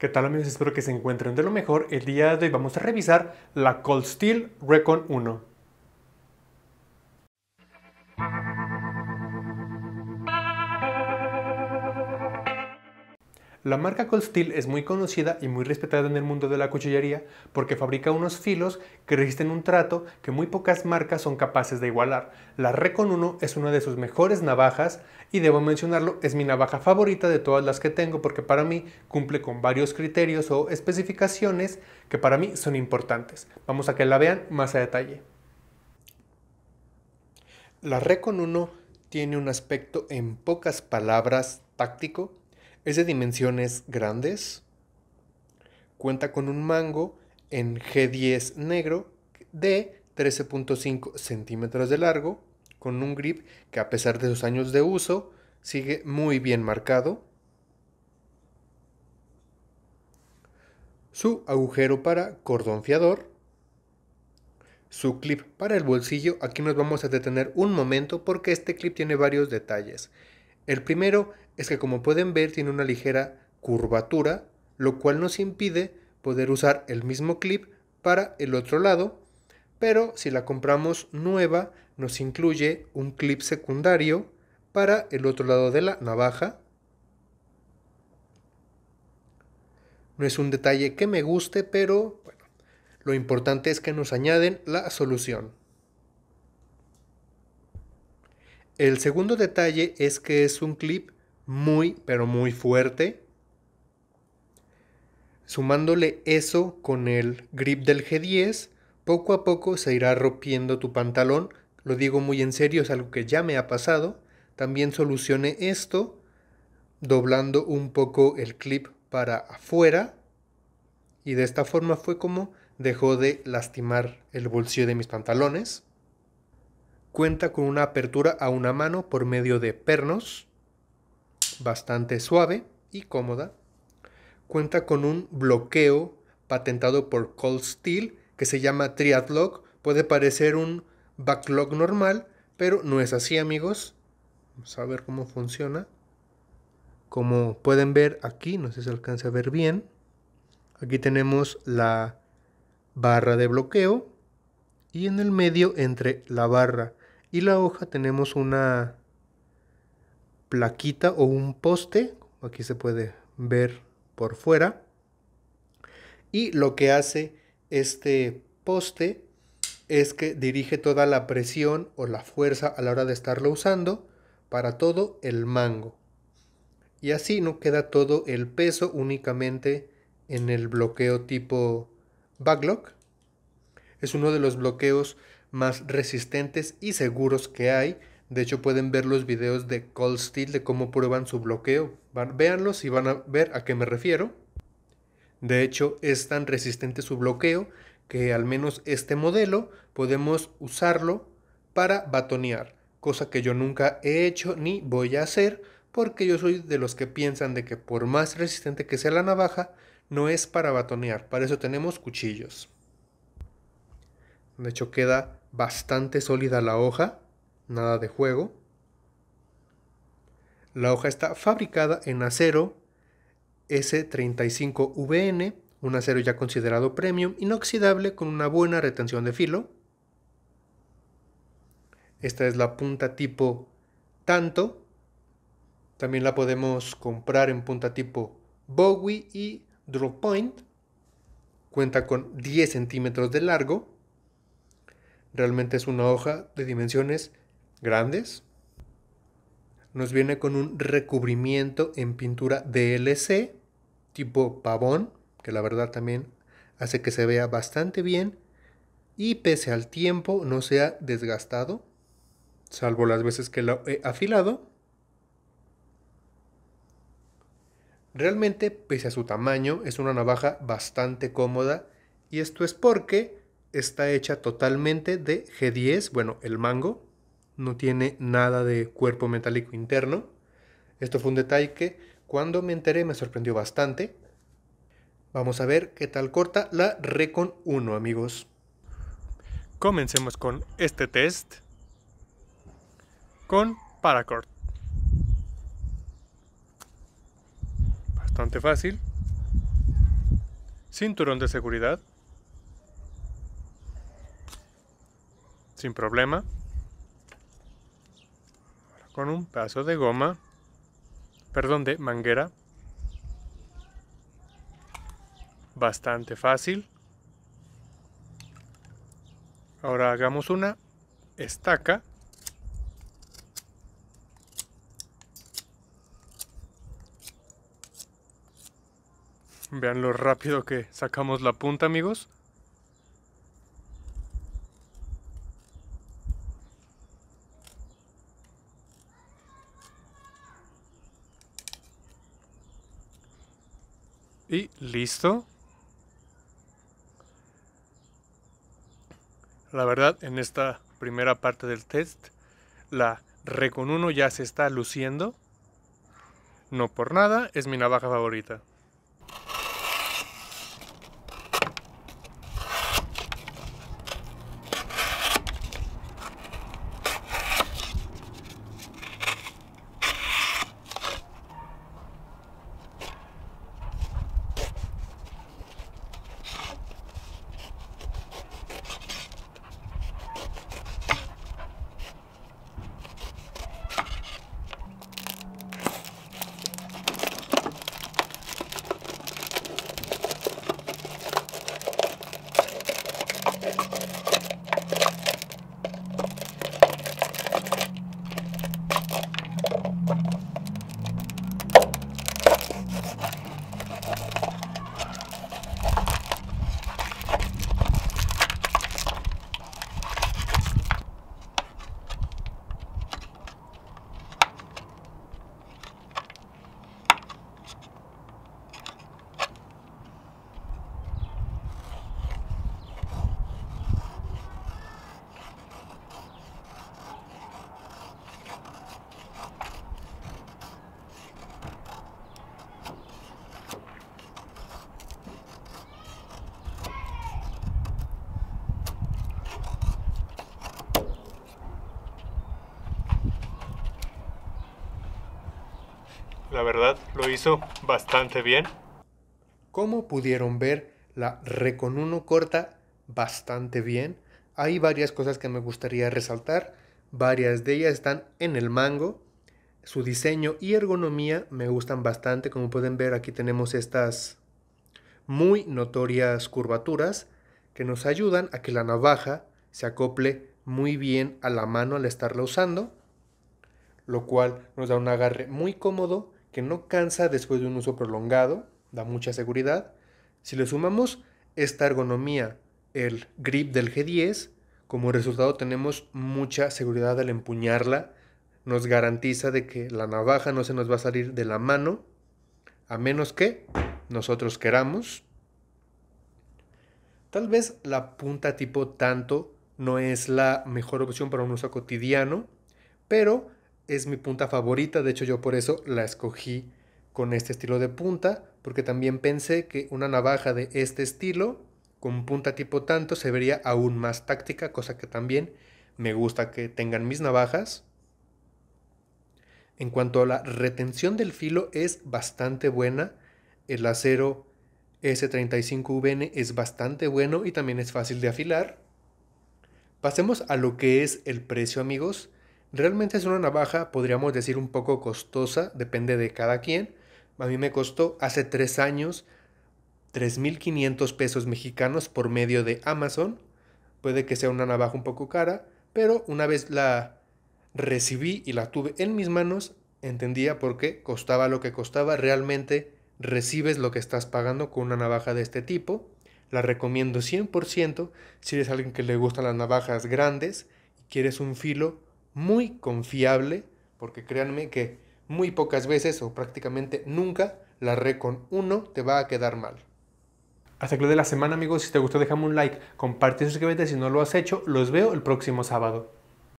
¿Qué tal amigos? Espero que se encuentren de lo mejor. El día de hoy vamos a revisar la Cold Steel Recon 1. La marca Cold Steel es muy conocida y muy respetada en el mundo de la cuchillería porque fabrica unos filos que resisten un trato que muy pocas marcas son capaces de igualar. La Recon 1 es una de sus mejores navajas y debo mencionarlo, es mi navaja favorita de todas las que tengo porque para mí cumple con varios criterios o especificaciones que para mí son importantes. Vamos a que la vean más a detalle. La Recon 1 tiene un aspecto en pocas palabras táctico es de dimensiones grandes. Cuenta con un mango en G10 negro de 13.5 centímetros de largo, con un grip que a pesar de sus años de uso sigue muy bien marcado. Su agujero para cordón fiador su clip para el bolsillo. Aquí nos vamos a detener un momento porque este clip tiene varios detalles. El primero es que como pueden ver tiene una ligera curvatura, lo cual nos impide poder usar el mismo clip para el otro lado, pero si la compramos nueva nos incluye un clip secundario para el otro lado de la navaja. No es un detalle que me guste, pero bueno, lo importante es que nos añaden la solución. El segundo detalle es que es un clip muy, pero muy fuerte. Sumándole eso con el grip del G10, poco a poco se irá rompiendo tu pantalón. Lo digo muy en serio, es algo que ya me ha pasado. También solucioné esto doblando un poco el clip para afuera. Y de esta forma fue como dejó de lastimar el bolsillo de mis pantalones. Cuenta con una apertura a una mano por medio de pernos, bastante suave y cómoda. Cuenta con un bloqueo patentado por Cold Steel que se llama Triadlock. Puede parecer un backlog normal, pero no es así amigos. Vamos a ver cómo funciona. Como pueden ver aquí, no sé si se alcanza a ver bien. Aquí tenemos la barra de bloqueo y en el medio entre la barra y la hoja tenemos una plaquita o un poste, aquí se puede ver por fuera, y lo que hace este poste es que dirige toda la presión o la fuerza a la hora de estarlo usando para todo el mango. Y así no queda todo el peso únicamente en el bloqueo tipo backlog. Es uno de los bloqueos más resistentes y seguros que hay. De hecho, pueden ver los videos de Cold Steel de cómo prueban su bloqueo. véanlos y van a ver a qué me refiero. De hecho, es tan resistente su bloqueo que al menos este modelo podemos usarlo para batonear, cosa que yo nunca he hecho ni voy a hacer porque yo soy de los que piensan de que por más resistente que sea la navaja, no es para batonear, para eso tenemos cuchillos. De hecho queda bastante sólida la hoja, nada de juego. La hoja está fabricada en acero S35VN, un acero ya considerado premium, inoxidable con una buena retención de filo. Esta es la punta tipo tanto. También la podemos comprar en punta tipo Bowie y drop Point. Cuenta con 10 centímetros de largo Realmente es una hoja de dimensiones grandes. Nos viene con un recubrimiento en pintura DLC tipo pavón, que la verdad también hace que se vea bastante bien y pese al tiempo no se ha desgastado, salvo las veces que lo he afilado. Realmente, pese a su tamaño, es una navaja bastante cómoda y esto es porque está hecha totalmente de G10, bueno, el mango, no tiene nada de cuerpo metálico interno. Esto fue un detalle que cuando me enteré me sorprendió bastante. Vamos a ver qué tal corta la Recon 1, amigos. Comencemos con este test con paracord. Bastante fácil. Cinturón de seguridad. sin problema. Con un paso de goma, perdón, de manguera. Bastante fácil. Ahora hagamos una estaca. Vean lo rápido que sacamos la punta, amigos. Y listo. La verdad, en esta primera parte del test, la Recon 1 ya se está luciendo. No por nada, es mi navaja favorita. la verdad lo hizo bastante bien. Como pudieron ver, la recon uno corta bastante bien. Hay varias cosas que me gustaría resaltar. Varias de ellas están en el mango. Su diseño y ergonomía me gustan bastante. Como pueden ver, aquí tenemos estas muy notorias curvaturas que nos ayudan a que la navaja se acople muy bien a la mano al estarla usando, lo cual nos da un agarre muy cómodo que no cansa después de un uso prolongado, da mucha seguridad. Si le sumamos esta ergonomía, el grip del G10, como resultado tenemos mucha seguridad al empuñarla, nos garantiza de que la navaja no se nos va a salir de la mano, a menos que nosotros queramos. Tal vez la punta tipo tanto no es la mejor opción para un uso cotidiano, pero es mi punta favorita, de hecho yo por eso la escogí con este estilo de punta, porque también pensé que una navaja de este estilo, con punta tipo tanto, se vería aún más táctica, cosa que también me gusta que tengan mis navajas. En cuanto a la retención del filo es bastante buena, el acero S35VN es bastante bueno y también es fácil de afilar. Pasemos a lo que es el precio amigos. Realmente es una navaja, podríamos decir, un poco costosa, depende de cada quien. A mí me costó hace tres años 3.500 pesos mexicanos por medio de Amazon. Puede que sea una navaja un poco cara, pero una vez la recibí y la tuve en mis manos, entendía por qué costaba lo que costaba. Realmente recibes lo que estás pagando con una navaja de este tipo. La recomiendo 100% si eres alguien que le gustan las navajas grandes y quieres un filo muy confiable, porque créanme que muy pocas veces o prácticamente nunca la red con uno te va a quedar mal. Hasta el lo de la semana amigos, si te gustó déjame un like, comparte y suscríbete si no lo has hecho, los veo el próximo sábado.